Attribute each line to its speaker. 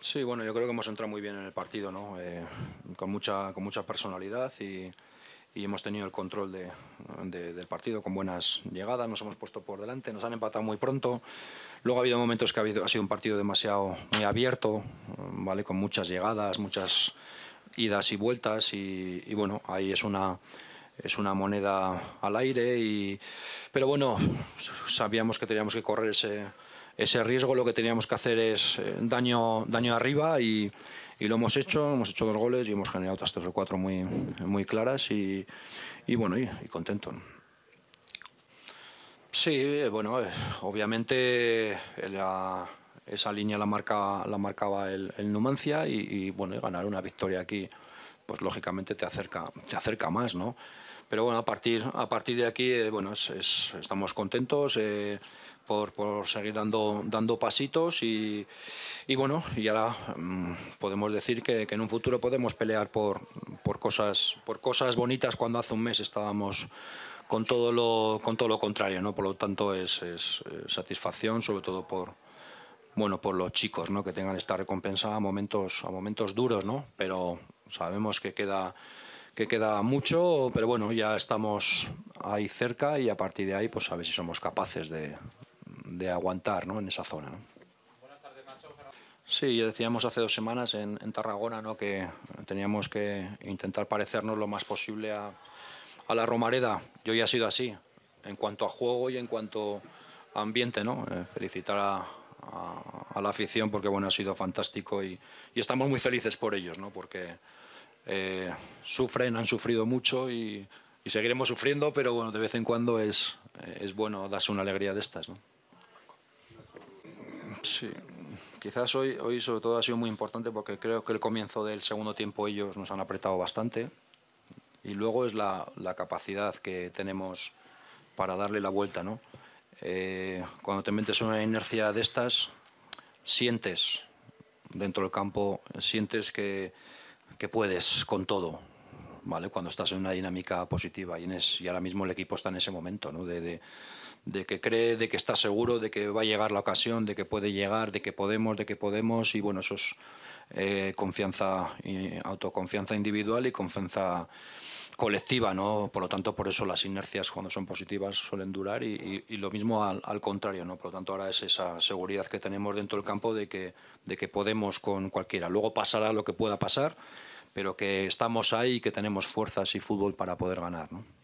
Speaker 1: Sí, bueno, yo creo que hemos entrado muy bien en el partido, ¿no? Eh, con, mucha, con mucha personalidad y, hemos tenido el control del partido con buenas llegadas, nos hemos puesto por delante, nos han empatado muy pronto. Luego ha habido momentos que ha, sido un partido demasiado muy abierto, ¿vale? con muchas llegadas, muchas idas y vueltas y, bueno, ahí es una, es una moneda al aire, y, pero bueno, sabíamos que teníamos que correr ese ese riesgo lo que teníamos que hacer es eh, daño, daño arriba y, lo hemos hecho, hemos hecho dos goles y hemos generado otras tres o cuatro muy, muy claras y, y bueno, y, contento. Sí, eh, bueno, eh, obviamente esa línea la, marca, la marcaba el, Numancia y, bueno, y ganar una victoria aquí, pues lógicamente te acerca, te acerca más, ¿no? Pero bueno, a partir, a partir de aquí, bueno, estamos contentos por, seguir dando, dando pasitos y, bueno, y ahora mm, podemos decir que, en un futuro podemos pelear por, por, cosas, por cosas bonitas cuando hace un mes estábamos con todo lo, con todo lo contrario, ¿no? Por lo tanto, es, es eh, satisfacción, sobre todo por, bueno, por los chicos, ¿no? Que tengan esta recompensa a momentos, a momentos duros, ¿no? Pero sabemos que queda, que queda mucho, pero bueno, ya estamos ahí cerca y a partir de ahí, pues a ver si somos capaces de, de aguantar ¿no? en esa zona. ¿no? Sí, decíamos hace dos semanas en, Tarragona ¿no? que teníamos que intentar parecernos lo más posible a, a, la Romareda. Yo ya he sido así, en cuanto a juego y en cuanto a ambiente. ¿no? Eh, felicitar a, a, la afición porque bueno, ha sido fantástico y, y estamos muy felices por ellos, ¿no? porque eh, sufren, han sufrido mucho y, y, seguiremos sufriendo, pero bueno, de vez en cuando es, es bueno darse una alegría de estas. ¿no? Sí, quizás hoy, hoy sobre todo ha sido muy importante porque creo que el comienzo del segundo tiempo ellos nos han apretado bastante y luego es la, capacidad que tenemos para darle la vuelta, eh, cuando te metes en una inercia de estas, sientes dentro del campo, sientes que puedes con todo, cuando estás en una dinámica positiva y, y ahora mismo el equipo está en ese momento, De, que cree, de que está seguro, de que va a llegar la ocasión, de que puede llegar, de que podemos, de que podemos y bueno, eso es eh, confianza, y autoconfianza individual y confianza colectiva, Por lo tanto, por eso las inercias cuando son positivas suelen durar y, lo mismo al, contrario, Por lo tanto, ahora es esa seguridad que tenemos dentro del campo de que, de que podemos con cualquiera. Luego pasará lo que pueda pasar pero que estamos ahí y que tenemos fuerzas y fútbol para poder ganar. ¿no?